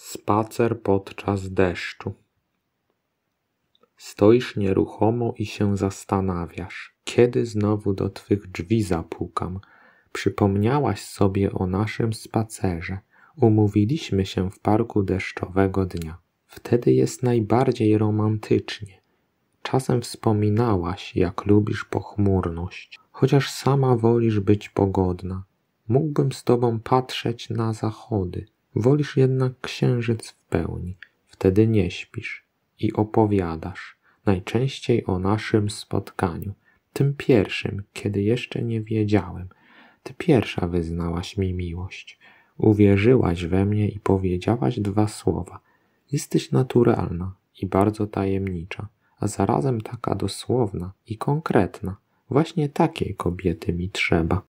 Spacer podczas deszczu. Stoisz nieruchomo i się zastanawiasz, kiedy znowu do twych drzwi zapukam. Przypomniałaś sobie o naszym spacerze. Umówiliśmy się w parku deszczowego dnia. Wtedy jest najbardziej romantycznie. Czasem wspominałaś, jak lubisz pochmurność, chociaż sama wolisz być pogodna. Mógłbym z tobą patrzeć na zachody Wolisz jednak księżyc w pełni, wtedy nie śpisz i opowiadasz, najczęściej o naszym spotkaniu, tym pierwszym, kiedy jeszcze nie wiedziałem. Ty pierwsza wyznałaś mi miłość, uwierzyłaś we mnie i powiedziałaś dwa słowa. Jesteś naturalna i bardzo tajemnicza, a zarazem taka dosłowna i konkretna. Właśnie takiej kobiety mi trzeba.